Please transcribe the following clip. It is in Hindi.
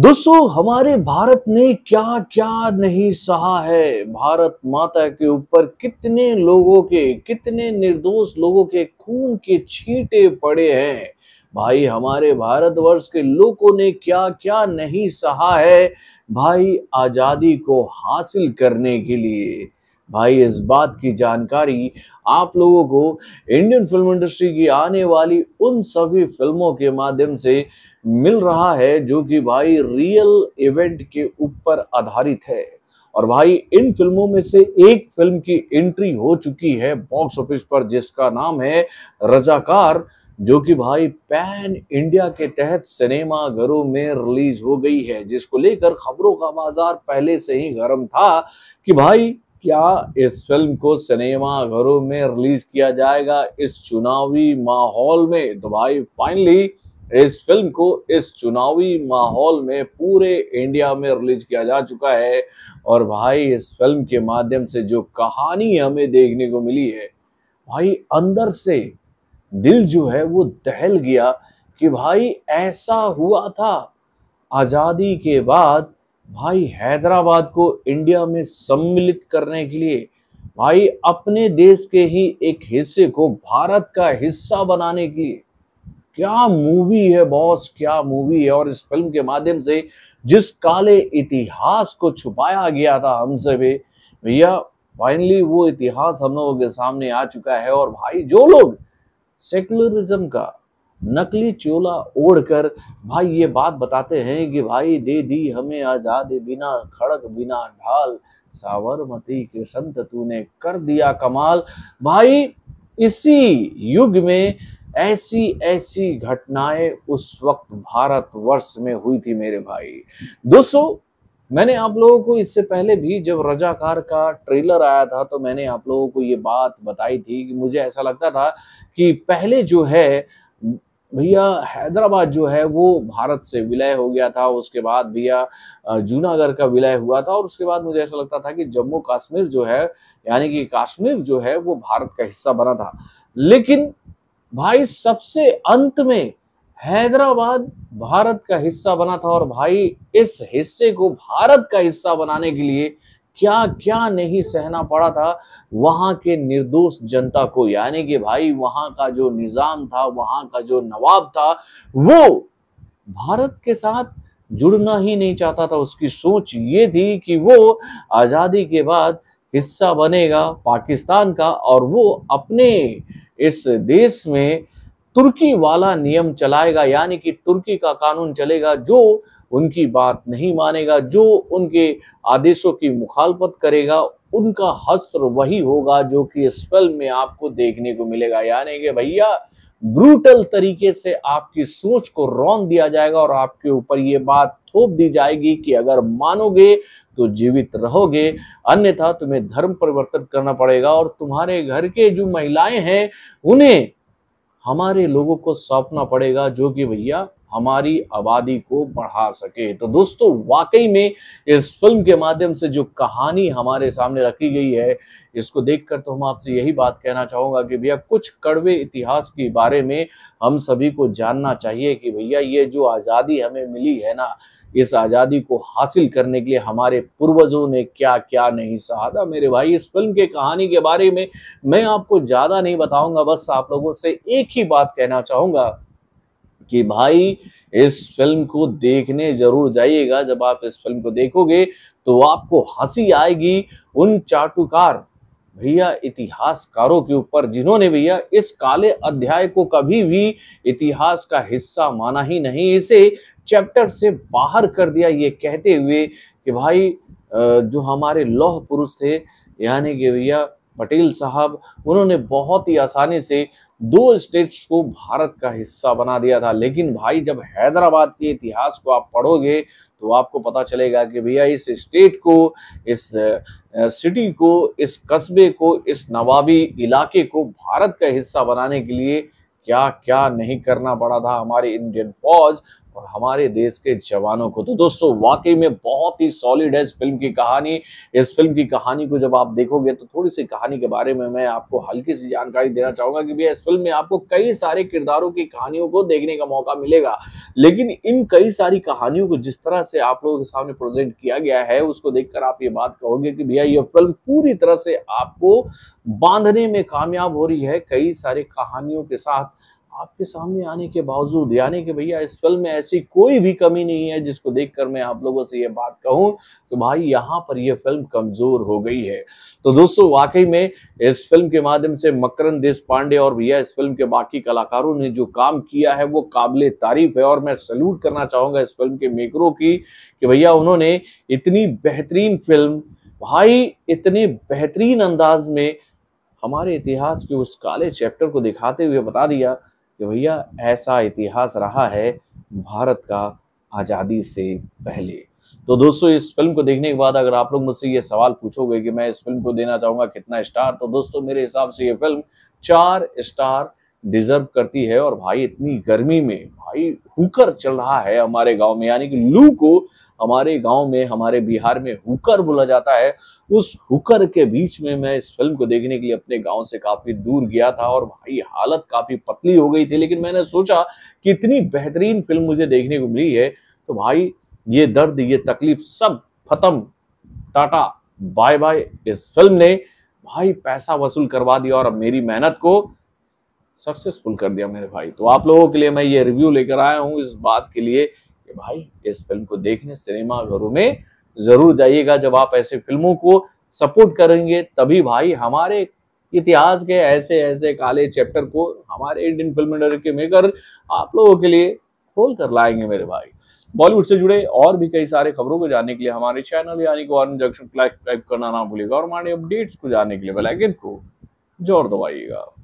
दोस्तों हमारे भारत ने क्या क्या नहीं सहा है भारत माता के ऊपर कितने लोगों के कितने निर्दोष लोगों के खून के छींटे पड़े हैं भाई हमारे भारतवर्ष के लोगों ने क्या क्या नहीं सहा है भाई आजादी को हासिल करने के लिए भाई इस बात की जानकारी आप लोगों को इंडियन फिल्म इंडस्ट्री की आने वाली उन सभी फिल्मों के माध्यम से मिल रहा है जो कि भाई रियल इवेंट के ऊपर आधारित है और भाई इन फिल्मों में से एक फिल्म की एंट्री हो चुकी है बॉक्स ऑफिस पर जिसका नाम है रजाकार जो कि भाई पैन इंडिया के तहत सिनेमा घरों में रिलीज हो गई है जिसको लेकर खबरों का बाजार पहले से ही गर्म था कि भाई क्या इस फिल्म को सिनेमा घरों में रिलीज किया जाएगा इस चुनावी माहौल में तो भाई फाइनली इस फिल्म को इस चुनावी माहौल में पूरे इंडिया में रिलीज किया जा चुका है और भाई इस फिल्म के माध्यम से जो कहानी हमें देखने को मिली है भाई अंदर से दिल जो है वो दहल गया कि भाई ऐसा हुआ था आज़ादी के बाद भाई हैदराबाद को इंडिया में सम्मिलित करने के लिए भाई अपने देश के ही एक हिस्से को भारत का हिस्सा बनाने के लिए क्या मूवी है बॉस क्या मूवी है और इस फिल्म के माध्यम से जिस काले इतिहास को छुपाया गया था हमसे भी भैया फाइनली वो इतिहास हम लोगों के सामने आ चुका है और भाई जो लोग सेकुलरिज्म का नकली चोला ओढ़कर भाई ये बात बताते हैं कि भाई दे दी हमें आजाद बिना खड़क बिना ढाल साबरमती के संत तूने कर दिया कमाल भाई इसी युग में ऐसी ऐसी घटनाएं उस वक्त भारतवर्ष में हुई थी मेरे भाई दोस्तों मैंने आप लोगों को इससे पहले भी जब रजाकार का ट्रेलर आया था तो मैंने आप लोगों को ये बात बताई थी कि मुझे ऐसा लगता था कि पहले जो है भैया हैदराबाद जो है वो भारत से विलय हो गया था उसके बाद भैया जूनागढ़ का विलय हुआ था और उसके बाद मुझे ऐसा लगता था कि जम्मू कश्मीर जो है यानी कि कश्मीर जो है वो भारत का हिस्सा बना था लेकिन भाई सबसे अंत में हैदराबाद भारत का हिस्सा बना था और भाई इस हिस्से को भारत का हिस्सा बनाने के लिए क्या क्या नहीं सहना पड़ा था वहाँ के निर्दोष जनता को यानी कि भाई वहाँ का जो निज़ाम था वहाँ का जो नवाब था वो भारत के साथ जुड़ना ही नहीं चाहता था उसकी सोच ये थी कि वो आज़ादी के बाद हिस्सा बनेगा पाकिस्तान का और वो अपने इस देश में तुर्की वाला नियम चलाएगा यानी कि तुर्की का कानून चलेगा जो उनकी बात नहीं मानेगा जो उनके आदेशों की मुखालफत करेगा उनका हस्त्र वही होगा जो कि इस फिल्म में आपको देखने को मिलेगा यानी कि भैया ब्रूटल तरीके से आपकी सोच को रौन दिया जाएगा और आपके ऊपर ये बात थोप दी जाएगी कि अगर मानोगे तो जीवित रहोगे अन्यथा तुम्हें धर्म परिवर्तन करना पड़ेगा और तुम्हारे घर के जो महिलाएं हैं उन्हें हमारे लोगों को सौंपना पड़ेगा जो कि भैया हमारी आबादी को बढ़ा सके तो दोस्तों वाकई में इस फिल्म के माध्यम से जो कहानी हमारे सामने रखी गई है इसको देखकर तो हम आपसे यही बात कहना चाहूँगा कि भैया कुछ कड़वे इतिहास के बारे में हम सभी को जानना चाहिए कि भैया ये जो आज़ादी हमें मिली है ना इस आज़ादी को हासिल करने के लिए हमारे पूर्वजों ने क्या क्या नहीं सहा था मेरे भाई इस फिल्म के कहानी के बारे में मैं आपको ज़्यादा नहीं बताऊंगा बस आप लोगों से एक ही बात कहना चाहूँगा कि भाई इस फिल्म को देखने जरूर जाइएगा जब आप इस फिल्म को देखोगे तो आपको हंसी आएगी उन चाटुकार भैया इतिहासकारों के ऊपर जिन्होंने भैया इस काले अध्याय को कभी भी इतिहास का हिस्सा माना ही नहीं इसे चैप्टर से बाहर कर दिया ये कहते हुए कि भाई जो हमारे लौह पुरुष थे यानी कि भैया पटेल साहब उन्होंने बहुत ही आसानी से दो स्टेट्स को भारत का हिस्सा बना दिया था लेकिन भाई जब हैदराबाद के इतिहास को आप पढ़ोगे तो आपको पता चलेगा कि भैया इस स्टेट को इस सिटी को इस कस्बे को इस नवाबी इलाके को भारत का हिस्सा बनाने के लिए क्या क्या नहीं करना पड़ा था हमारी इंडियन फौज और हमारे देश के जवानों को तो दोस्तों वाकई में बहुत ही सॉलिड है इस फिल्म की कहानी इस फिल्म की कहानी को जब आप देखोगे तो थोड़ी सी कहानी के बारे में मैं आपको हल्की सी जानकारी देना चाहूंगा कि भैया इस फिल्म में आपको कई सारे किरदारों की कहानियों को देखने का मौका मिलेगा लेकिन इन कई सारी कहानियों को जिस तरह से आप लोगों के सामने प्रेजेंट किया गया है उसको देखकर आप ये बात कहोगे कि भैया ये फिल्म पूरी तरह से आपको बांधने में कामयाब हो रही है कई सारे कहानियों के साथ आपके सामने आने के बावजूद यानी कि भैया इस फिल्म में ऐसी कोई भी कमी नहीं है जिसको देखकर मैं आप लोगों से ये बात कहूं तो भाई यहाँ पर यह फिल्म कमजोर हो गई है तो दोस्तों वाकई में इस फिल्म के माध्यम से मकरन देश पांडे और भैया इस फिल्म के बाकी कलाकारों ने जो काम किया है वो काबिल तारीफ है और मैं सल्यूट करना चाहूंगा इस फिल्म के मेकरों की कि भैया उन्होंने इतनी बेहतरीन फिल्म भाई इतने बेहतरीन अंदाज में हमारे इतिहास के उस काले चैप्टर को दिखाते हुए बता दिया कि भैया ऐसा इतिहास रहा है भारत का आज़ादी से पहले तो दोस्तों इस फिल्म को देखने के बाद अगर आप लोग मुझसे ये सवाल पूछोगे कि मैं इस फिल्म को देना चाहूँगा कितना स्टार तो दोस्तों मेरे हिसाब से ये फिल्म चार स्टार डिजर्व करती है और भाई इतनी गर्मी में भाई हुकर चल रहा है हमारे गांव में यानी कि लू को हमारे गांव में हमारे बिहार में हुकर बोला जाता है उस हुकर के बीच में मैं इस फिल्म को देखने के लिए अपने गांव से काफ़ी दूर गया था और भाई हालत काफ़ी पतली हो गई थी लेकिन मैंने सोचा कि इतनी बेहतरीन फिल्म मुझे देखने को मिली है तो भाई ये दर्द ये तकलीफ सब खत्म टाटा बाय बाय इस फिल्म ने भाई पैसा वसूल करवा दिया और अब मेरी मेहनत को सक्सेसफुल कर दिया मेरे भाई तो आप लोगों के लिए मैं ये रिव्यू लेकर आया हूँ इस बात के लिए कि भाई इस फिल्म को देखने सिनेमा घरों में जरूर जाइएगा जब आप ऐसे फिल्मों को सपोर्ट करेंगे तभी भाई हमारे इतिहास के ऐसे ऐसे काले चैप्टर को हमारे इंडियन फिल्म इंडस्ट्री के मेकर आप लोगों के लिए खोल कर लाएंगे मेरे भाई बॉलीवुड से जुड़े और भी कई सारे खबरों को जानने के लिए हमारे चैनल यानी कि वार्न जंक्शन सब्सक्राइब करना ना भूलिएगा और हमारे अपडेट्स को जानने के लिए बेलाइकन को जोर दबाइएगा